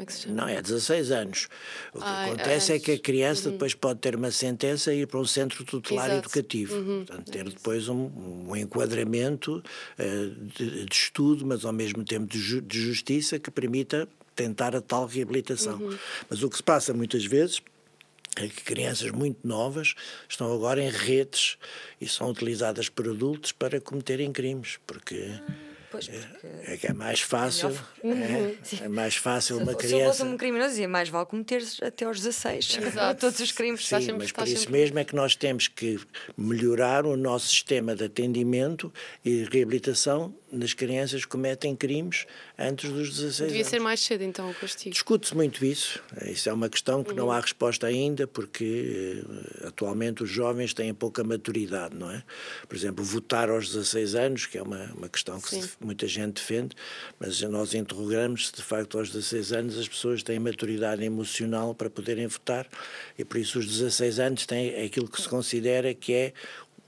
como é que se chama? Não, é 16 anos. O que Ai, acontece é, é que a criança uhum. depois pode ter uma sentença e ir para um centro tutelar Exato. educativo. Uhum. Portanto, ter depois um, um enquadramento uh, de, de, estudo, mas ao mesmo tempo de, ju de justiça, que permita tentar a tal reabilitação. Uhum. Mas o que se passa muitas vezes é que crianças muito novas estão agora em redes e são utilizadas por adultos para cometerem crimes, porque. Pois, é, porque... É que é mais fácil. É, uhum. é mais fácil uma criança. Se eu um criminoso, dizia mais vale cometer até aos 16 Exato. [LAUGHS] todos os crimes. Sim, sempre, mas por isso sempre... mesmo é que nós temos que melhorar o nosso sistema de atendimento e de reabilitação nas crianças cometem crimes antes dos 16 Devia anos. ser mais cedo, então, o castigo. Discute-se muito isso. Isso é uma questão que uhum. não há resposta ainda, porque eh, atualmente os jovens têm pouca maturidade, não é? Por exemplo, votar aos 16 anos, que é uma, uma questão que se, muita gente defende, mas nós interrogamos se de facto aos 16 anos as pessoas têm maturidade emocional para poderem votar e por isso os 16 anos têm aquilo que se considera que é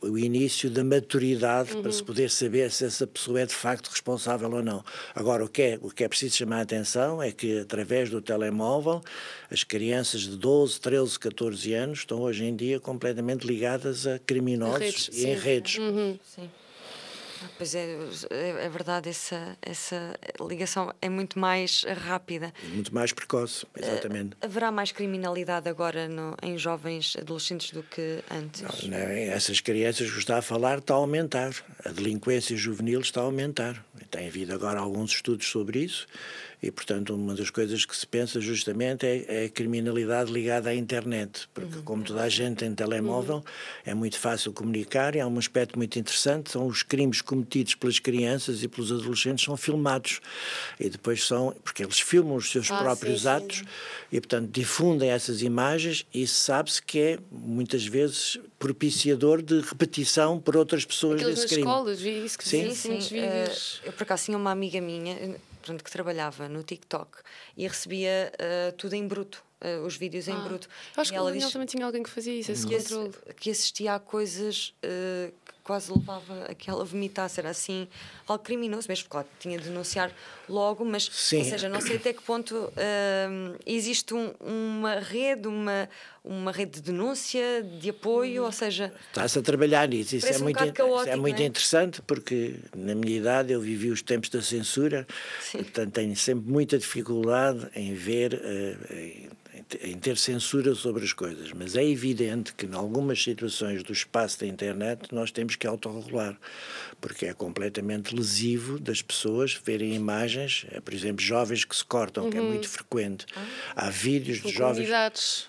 o início da maturidade uhum. para se uhum. poder saber se essa pessoa é de facto responsável ou não. Agora, o que, é, o que é preciso chamar a atenção é que, através do telemóvel, as crianças de 12, 13, 14 anos estão hoje em dia completamente ligadas a criminosos redes, e sim. em redes. Uhum. Sim. Pois é, é, é verdade, essa, essa ligação é muito mais rápida. É muito mais precoce, exatamente. Uh, haverá mais criminalidade agora no, em jovens adolescentes do que antes? Não, não, essas crianças que está a falar está a aumentar. A delinquência juvenil está a aumentar. Tem havido agora alguns estudos sobre isso e, portanto, uma das coisas que se pensa justamente é, é a criminalidade ligada à internet, porque, uhum. como toda a gente tem telemóvel, uhum. é muito fácil comunicar e há um aspecto muito interessante: são os crimes cometidos pelas crianças e pelos adolescentes são filmados. E depois são, porque eles filmam os seus ah, próprios sim, atos sim. e, portanto, difundem essas imagens e sabe-se que é, muitas vezes, propiciador de repetição por outras pessoas Aqueles desse crime. escolas, vi isso que sim, sim, sim. Uh, eu, por acaso, tinha uma amiga minha portanto, que trabalhava no TikTok e recebia uh, tudo em bruto. Uh, os vídeos ah, em bruto. Acho e que ela o Daniel diz, também tinha alguém que fazia isso, uhum. esse que controle. que assistia a coisas uh, quase levava aquela vomitasse. Era assim, algo criminoso mesmo, claro, tinha de denunciar logo, mas, Sim. ou seja, não sei até que ponto uh, existe um, uma rede, uma, uma rede de denúncia, de apoio, ou seja. Está-se a trabalhar nisso. Isso é, um muito, é caótico, é muito é? interessante porque, na minha idade, eu vivi os tempos da censura, Sim. portanto, tenho sempre muita dificuldade em ver. Uh, em, em ter censura sobre as coisas, mas é evidente que, em algumas situações do espaço da internet, nós temos temos que autorregular, porque é completamente lesivo das pessoas verem imagens, eh, por exemplo, jovens que se cortam, uhum. que é uhum. muito frequente. Ah. Há vídeos de jovens,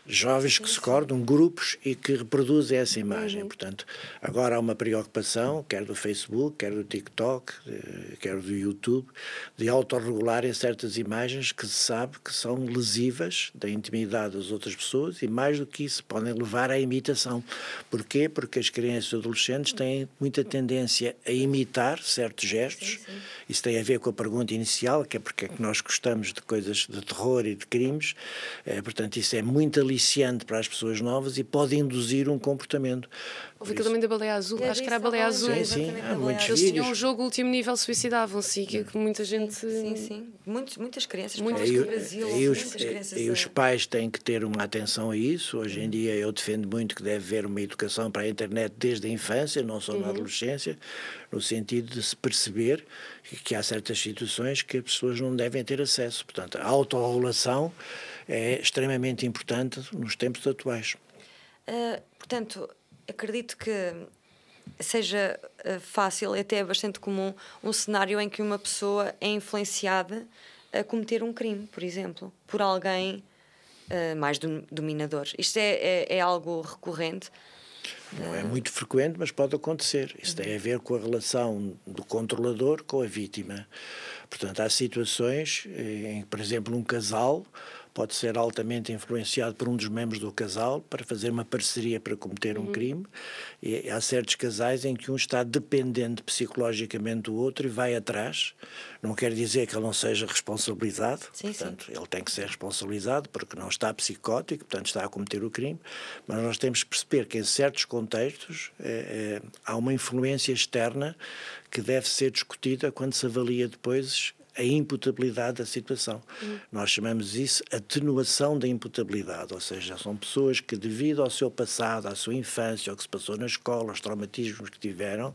jovens que se cortam, grupos, e que reproduzem essa imagem. Uhum. Portanto, agora há uma preocupação, quer do Facebook, quer do TikTok, quer do YouTube, de autorregularem certas imagens que se sabe que são lesivas da intimidade das outras pessoas e, mais do que isso, podem levar à imitação. Porquê? Porque as crianças e adolescentes têm têm muita tendência a imitar certos gestos. Sim, sim. Isso tem a ver com a pergunta inicial, que é porque é que nós gostamos de coisas de terror e de crimes. É, portanto, isso é muito aliciante para as pessoas novas e pode induzir um comportamento. Houve aquele também da Baleia Azul, é acho que era a Baleia é Azul. Sim, sim, ah, muitos Eles tinham um jogo último nível, suicidavam-se, que, que muita gente. Sim, sim. sim. Muitos, muitas crianças, muitas Brasil. E os, eh, crianças, e os pais têm que ter uma atenção a isso. Hoje em dia eu defendo muito que deve haver uma educação para a internet desde a infância, não só uhum. na adolescência, no sentido de se perceber que há certas situações que as pessoas não devem ter acesso. Portanto, a autorregulação é extremamente importante nos tempos atuais. Uh, portanto, acredito que seja eh, fácil, até é bastante comum, um cenário em que uma pessoa é influenciada a cometer um crime, por exemplo, por alguém uh, mais do, dominador. Isto é, é, é algo recorrente. Não é muito frequente, mas pode acontecer. Isso tem a ver com a relação do controlador com a vítima. Portanto, há situações eh, em que, por exemplo, num casal, pode ser altamente influenciado por um dos membros do casal para fazer uma parceria para cometer um uhum. crime. E há certos casais em que um está dependente psicologicamente do outro e vai atrás. Não quer dizer que ele não seja responsabilizado, sim, portanto, sim. ele tem que ser responsabilizado porque não está psicótico, portanto, está a cometer o crime. Mas nós temos que perceber que em certos contextos é, é, há uma influência externa que deve ser discutida quando se avalia depois a imputabilidade da situação. Uhum. Nós chamamos isso atenuação da imputabilidade, ou seja, são pessoas que, devido ao seu passado, à sua infância, ao que se passou na escola, aos traumatismos que tiveram,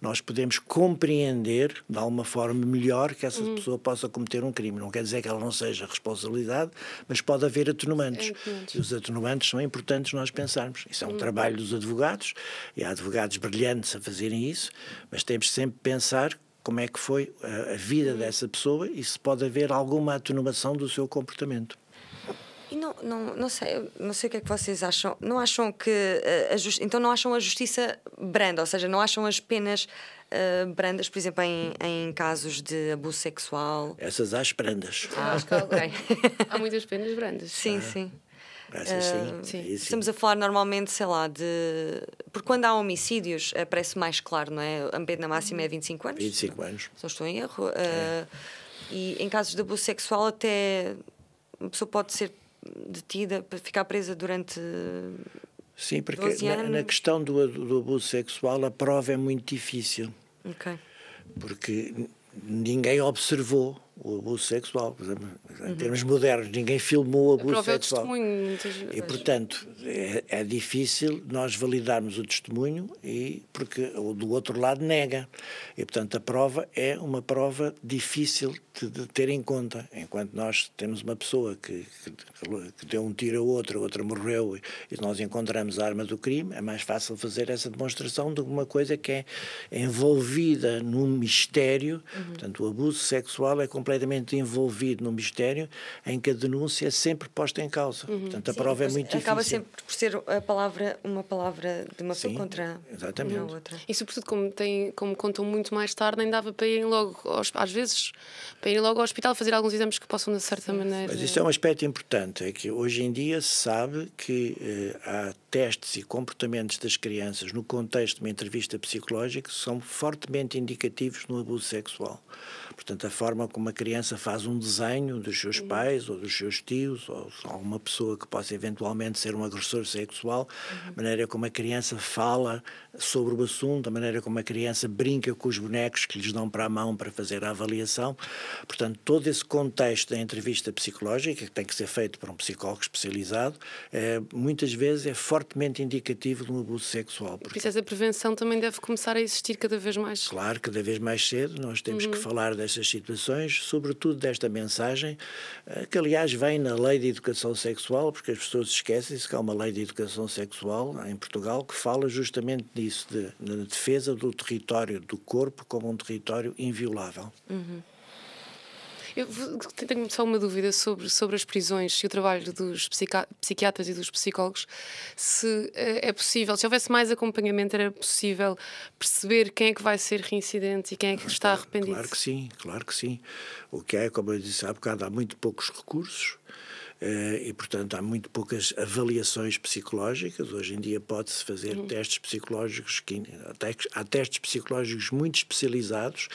nós podemos compreender de alguma forma melhor que essa uhum. pessoa possa cometer um crime. Não quer dizer que ela não seja responsabilidade, mas pode haver atenuantes. E os atenuantes são importantes nós pensarmos. Isso é um hum. trabalho dos advogados, e há advogados brilhantes a fazerem isso, mas temos sempre pensar como é que foi a, a vida uhum. dessa pessoa e se pode haver alguma atenuação do seu comportamento. E não, não, não sei, não sei o que é que vocês acham. Não acham que eh, a justi... então não acham a justiça branda, ou seja, não acham as penas uh, brandas, por exemplo, em, em casos de abuso sexual? Essas as brandas. Ah, ah ok. Há muitas penas brandas. Sim, ah. sim sim, Uh, sim. Estamos a falar normalmente, sei lá, de. Porque quando há homicídios aparece mais claro, não é? A pena máxima é 25 anos. 25 anos. Se não estou em erro. Uh, é. Ah, e em casos de abuso sexual, até uma pessoa pode ser detida, para ficar presa durante. Sim, porque na, na, questão do, do abuso sexual a prova é muito difícil. Ok. Porque ninguém observou o abuso sexual. Por exemplo, uhum. Em termos modernos, ninguém filmou o abuso sexual. testemunho, muitas vezes. E, portanto, é, é, difícil nós validarmos o testemunho e porque o do outro lado nega. E, portanto, a prova é uma prova difícil de, de ter em conta. Enquanto nós temos uma pessoa que, que, que deu um tiro a outra, a outra morreu e nós encontramos a arma do crime, é mais fácil fazer essa demonstração de uma coisa que é envolvida num mistério. Uhum. Portanto, o abuso sexual é completamente completamente envolvido no mistério em que a denúncia é sempre posta em causa. Uhum. Portanto, a Sim, prova é muito acaba difícil. Acaba sempre por ser a palavra, uma palavra de uma pessoa contra exatamente. uma outra. E sobretudo, como, tem, como contam muito mais tarde, nem dava para irem logo, aos, às vezes, para irem logo ao hospital fazer alguns exames que possam, de certa Sim. maneira... Mas isso é um aspecto importante, é que hoje em dia se sabe que eh, há testes e comportamentos das crianças no contexto de uma entrevista psicológica que são fortemente indicativos no abuso sexual. Portanto, a forma como a criança faz um desenho dos seus pais ou dos seus tios ou alguma pessoa que possa eventualmente ser um agressor sexual, uhum. a maneira como a criança fala sobre o assunto, a maneira como a criança brinca com os bonecos que lhes dão para a mão para fazer a avaliação. Portanto, todo esse contexto da entrevista psicológica, que tem que ser feito por um psicólogo especializado, é, muitas vezes é fortemente indicativo de um abuso sexual. Porque... Por isso, essa prevenção também deve começar a existir cada vez mais. Claro, cada vez mais cedo. Nós temos uhum. que falar da destas situações, sobretudo desta mensagem, eh, que aliás vem na lei de educação sexual, porque as pessoas esquecem-se que há uma lei de educação sexual em Portugal que fala justamente disso, de, defesa do território do corpo como um território inviolável. Uhum. Eu tenho só uma dúvida sobre, sobre as prisões e o trabalho dos psiquiatras e dos psicólogos. Se eh, é possível, se houvesse mais acompanhamento, era possível perceber quem é que vai ser reincidente e quem é que está arrependido? Claro que sim, claro que sim. O que é, como eu disse há bocado, há muito poucos recursos. Eh, e, portanto, há muito poucas avaliações psicológicas. Hoje em dia pode-se fazer uhum. testes psicológicos, que, há testes psicológicos muito especializados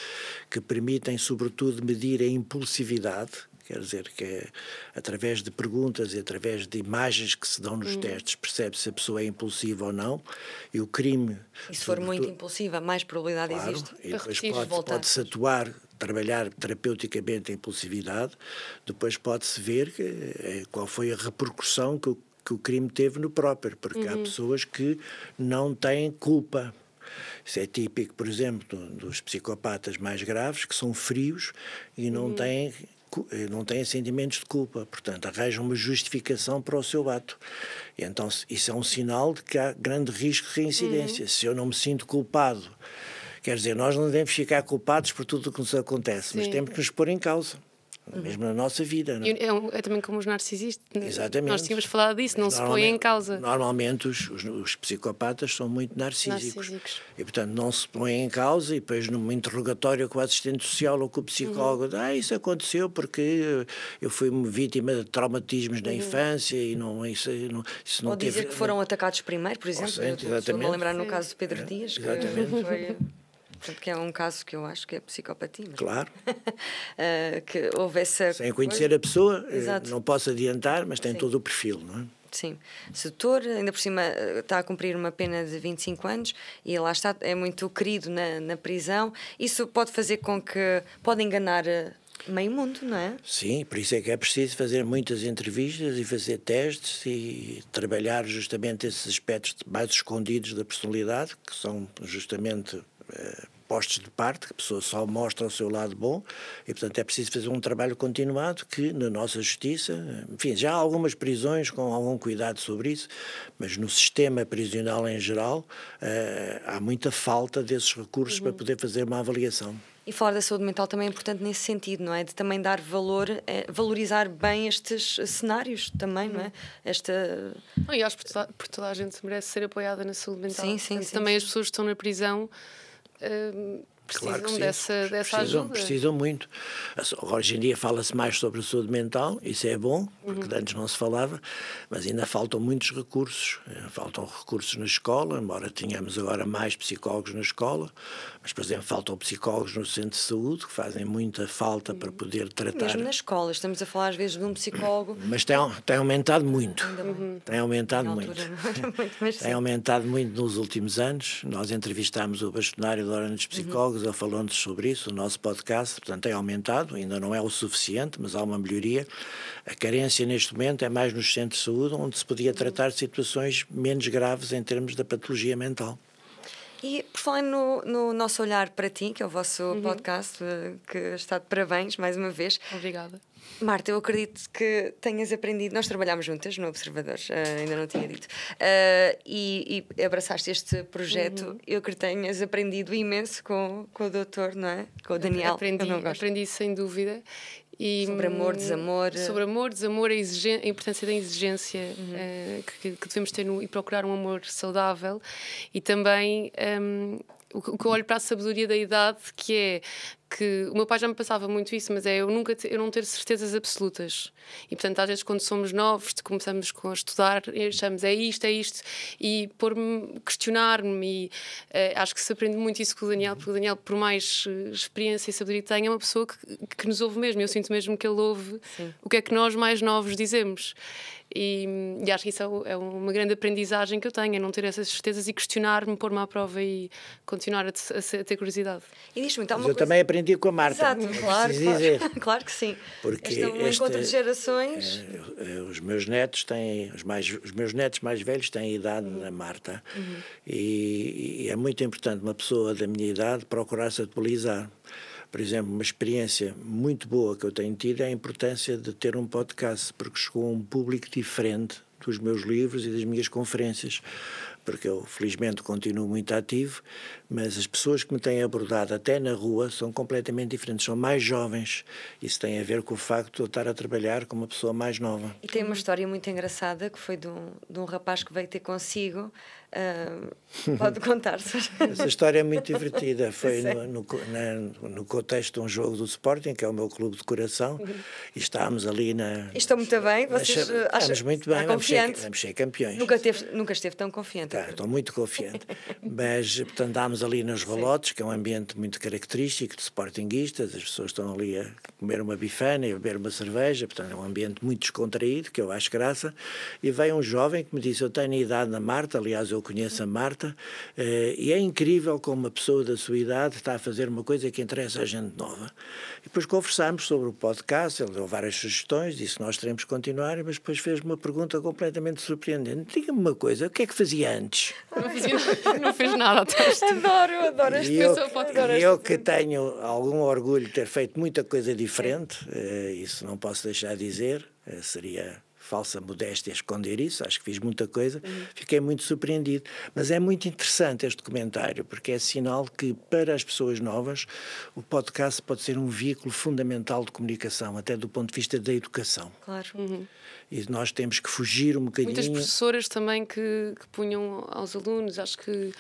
que permitem, sobretudo, medir a impulsividade, Quer dizer que é através de perguntas e através de imagens que se dão nos hum. testes percebe se a pessoa é impulsiva ou não e o crime. E se for muito impulsiva, mais probabilidade claro, existe. E depois pode-se pode atuar trabalhar terapeuticamente a impulsividade, depois pode-se ver que, eh, qual foi a repercussão que o, que o crime teve no próprio, porque uhum. há pessoas que não têm culpa. Isso é típico, por exemplo, dos psicopatas mais graves, que são frios e não uhum. têm eh, não têm sentimentos de culpa, portanto, arranjam uma justificação para o seu ato. E então, isso é um sinal de que há grande risco de reincidência. Uhum. Se eu não me sinto culpado Quer dizer, nós não devemos ficar culpados por tudo o que nos acontece, Sim. mas temos que nos pôr em causa mesmo na nossa vida. Não? É, é, é, também como os narcisistas. Né? Exatamente. Nós tínhamos falado disso, não se põe em causa. Normalmente os, os, os psicopatas são muito narcísicos, narcísicos, E, portanto, não se põem em causa e depois num interrogatório com o assistente social ou com o psicólogo, uhum. ah, isso aconteceu porque eu fui vítima de traumatismos na uhum. infância e não, isso, não, isso não ou teve... dizer que foram atacados primeiro, por exemplo. Ou, sim, exatamente. Estou-me a lembrar no caso de Pedro é, Dias. Exatamente. Que foi... Portanto, que é um caso que eu acho que é psicopatia. Mas... Claro. uh, [LAUGHS] que houve essa. Sem conhecer a pessoa, eh, Exato. não posso adiantar, mas tem Sim. todo o perfil, não é? Sim. Setor, ainda por cima, eh, está a cumprir uma pena de 25 anos e lá está, é muito querido na, na prisão. Isso pode fazer com que. pode enganar meio mundo, não é? Sim, por isso é que é preciso fazer muitas entrevistas e fazer testes e trabalhar justamente esses aspectos mais escondidos da personalidade, que são justamente eh, postos de parte, que a pessoa só mostra o seu lado bom, e portanto é preciso fazer um trabalho continuado que na nossa justiça, enfim, já há algumas prisões com algum cuidado sobre isso, mas no sistema prisional em geral uh, há muita falta desses recursos uhum. para poder fazer uma avaliação. E falar da saúde mental também é importante nesse sentido, não é? De também dar valor, é, valorizar bem estes cenários também, não é? Uhum. Esta... Não, e acho que por toda, por toda a gente merece ser apoiada na saúde mental. Sim, sim, sim Também sim. as pessoas que estão na prisão precisam claro dessa, dessa precisam, ajuda. Precisam muito. Hoje em dia fala-se mais sobre a saúde mental, isso é bom, porque uhum. antes não se falava, mas ainda faltam muitos recursos. Eh, faltam recursos na escola, embora tenhamos agora mais psicólogos na escola, mas, por exemplo, faltam psicólogos no centro de saúde, que fazem muita falta para poder tratar. Mesmo nas escolas, estamos a falar às vezes de um psicólogo. Mas tem, tem aumentado muito. Uhum. Tem aumentado [LAUGHS] muito. muito tem aumentado muito nos últimos anos. Nós entrevistámos o bastonário da Ordem dos Psicólogos, uhum. ele falou-nos sobre isso, o nosso podcast. Portanto, tem aumentado, ainda não é o suficiente, mas há uma melhoria. A carência neste momento é mais nos centros de saúde, onde se podia uhum. tratar situações menos graves em termos da patologia mental. E por falar no, no nosso olhar para ti, que é o vosso uhum. podcast, eh, que está de parabéns mais uma vez. Obrigada. Marta, eu acredito que tenhas aprendido. Nós trabalhámos juntas no Observadores, eh, ainda não tinha dito, uh, e, e, abraçaste este projeto. Uhum. Eu acredito que tenhas aprendido imenso com, com o doutor, não é? Com o Daniel. Aprendi, aprendi sem dúvida. E, sobre amor, desamor. Sobre amor, desamor, a, a importância da exigência uhum. uh, que, que, devemos ter no, e procurar um amor saudável e também. Um, ehm, o que eu olho para a sabedoria da idade, que é que o meu pai já me passava muito isso, mas é eu nunca te, eu não ter certezas absolutas. E portanto, às vezes, quando somos novos, começamos com a estudar, achamos é isto, é isto, e pôr-me, questionar-me. E eh, acho que se aprende muito isso com o Daniel, porque o Daniel, por mais eh, experiência e sabedoria que tenha, é uma pessoa que, que nos ouve mesmo. Eu sinto mesmo que ele ouve Sim. o que é que nós mais novos dizemos. E, e, acho que isso é, é uma grande aprendizagem que eu tenho, é não ter essas certezas e questionar-me, pôr-me à prova e continuar a, a ter curiosidade. E diz então, Mas eu coisa... também aprendi com a Marta. Exato, é claro, claro. [LAUGHS] claro. que sim. Porque este é um este, encontro de é, gerações. Eh, eh, os meus netos têm, os, mais, os meus netos mais velhos têm a idade uhum. da Marta uhum. e, e é muito importante uma pessoa da minha idade procurar se atualizar. Por exemplo, uma experiência muito boa que eu tenho tido é a importância de ter um podcast, porque chegou a um público diferente dos meus livros e das minhas conferências porque eu felizmente continuo muito ativo, mas as pessoas que me têm abordado até na rua são completamente diferentes, são mais jovens. Isso tem a ver com o facto de eu estar a trabalhar com uma pessoa mais nova. E tem uma história muito engraçada que foi de um, de um rapaz que veio ter consigo. Uh, pode [LAUGHS] contar -se. Essa história é muito divertida. [LAUGHS] Foi no, no, na, no, contexto de um jogo do Sporting, que é o meu clube de coração, uhum. e estávamos ali na. Estou muito bem, vocês acham? Estamos muito bem, vamos ser, vamos ser, campeões. Nunca, teve, nunca esteve tão confiante estou muito confiante. Mas, portanto, andámos ali nos relotes, que é um ambiente muito característico de sportinguistas, as pessoas estão ali a comer uma bifana e a beber uma cerveja, portanto, é um ambiente muito descontraído, que eu acho graça. E veio um jovem que me disse: Eu tenho a idade da Marta, aliás, eu conheço a Marta, eh, e é incrível como uma pessoa da sua idade está a fazer uma coisa que interessa a gente nova. E depois conversámos sobre o podcast, ele deu várias sugestões, disse que nós teremos que continuar, mas depois fez-me uma pergunta completamente surpreendente. Diga-me uma coisa, o que é que fazia antes? antes. Não fiz, [LAUGHS] não fiz nada Adoro, adoro este pessoa. eu, que tenho algum orgulho de ter feito muita coisa diferente, eh, isso não posso deixar de dizer, eh, seria falsa modéstia esconder isso, acho que fiz muita coisa, uhum. fiquei muito surpreendido. Mas é muito interessante este comentário porque é sinal que para as pessoas novas o podcast pode ser um veículo fundamental de comunicação, até do ponto de vista da educação. Claro. Uhum e nós temos que fugir um bocadinho. Muitas professoras também que, que punham aos alunos, acho que,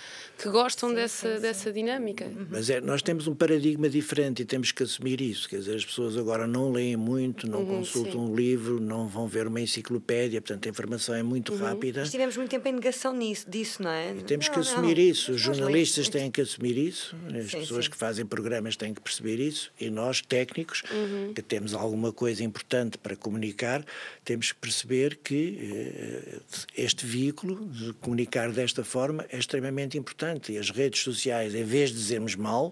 que gostam sim, dessa, sim. dessa dinâmica. Uhum. Mas é, nós temos um paradigma diferente e temos que assumir isso. Quer dizer, as pessoas agora não leem muito, não uhum, consultam sim. um livro, não vão ver uma enciclopédia, portanto a informação é muito uhum. rápida. Mas tivemos muito tempo em negação nisso, disso, não é? E temos não, que assumir não. isso. Os jornalistas têm que assumir isso, as pessoas que fazem programas têm que perceber isso e nós, técnicos, uhum. que temos alguma coisa importante para comunicar, temos que perceber que eh, este veículo, de comunicar desta forma, é extremamente importante. E as redes sociais, em vez de dizermos mal,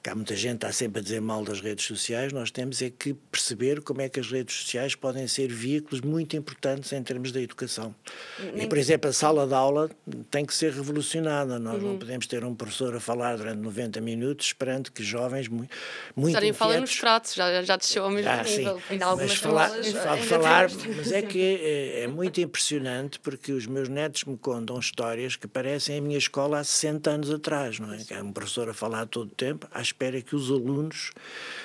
que há muita gente que está sempre a dizer mal das redes sociais, nós temos é que perceber como é que as redes sociais podem ser veículos muito importantes em termos da educação. E, por exemplo, a sala de aula tem que ser revolucionada. Nós uhum. não podemos ter um professor a falar durante 90 minutos esperando que jovens muito, muito Estarem falando nos pratos, já, já desceu ao mesmo já, ah, nível. Sim. Ainda algumas mas falar, falar, mas é é que é, é, muito impressionante porque os meus netos me contam histórias que parecem a minha escola há 60 anos atrás, não é? Que é um professor a falar todo o tempo, à espera que os alunos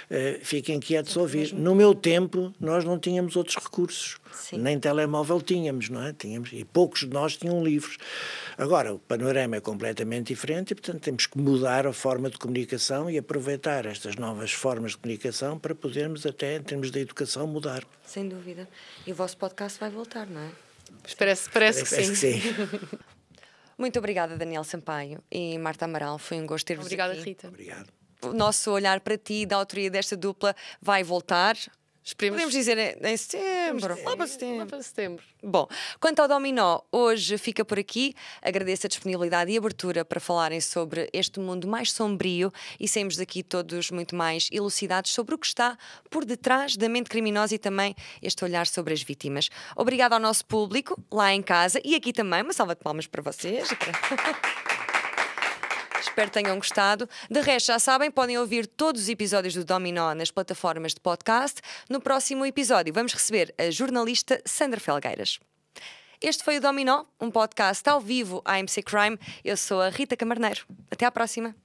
uh, fiquem quietos a é ouvir. No meu tempo, nós não tínhamos outros recursos. Sim. Nem telemóvel tínhamos, não é? Tínhamos, e poucos de nós tinham livros. Agora, o panorama é completamente diferente e, portanto, temos que mudar a forma de comunicação e aproveitar estas novas formas de comunicação para podermos até, em termos da educação, mudar sem dúvida. E o vosso podcast vai voltar, não é? Parece, parece, parece que sim. Que sim. Muito obrigada, Daniel Sampaio e Marta Amaral. Foi um gosto ter-vos aqui. Obrigada, Rita. Obrigado. O nosso olhar para ti, da autoria desta dupla, vai voltar Esperemos... Podemos dizer né, né, em, setembro, lá para setembro. Lá para setembro. Bom, quanto ao Dominó, hoje fica por aqui. Agradeço a disponibilidade e abertura para falarem sobre este mundo mais sombrio e saímos daqui todos muito mais elucidados sobre o que está por detrás da mente criminosa e também este olhar sobre as vítimas. Obrigada ao nosso público lá em casa e aqui também. Uma salva de palmas para vocês. [LAUGHS] Espero que tenham gostado. De resto, já sabem, podem ouvir todos os episódios do Dominó nas plataformas de podcast. No próximo episódio, vamos receber a jornalista Sandra Felgueiras. Este foi o Dominó, um podcast ao vivo à MC Crime. Eu sou a Rita Camarneiro. Até à próxima.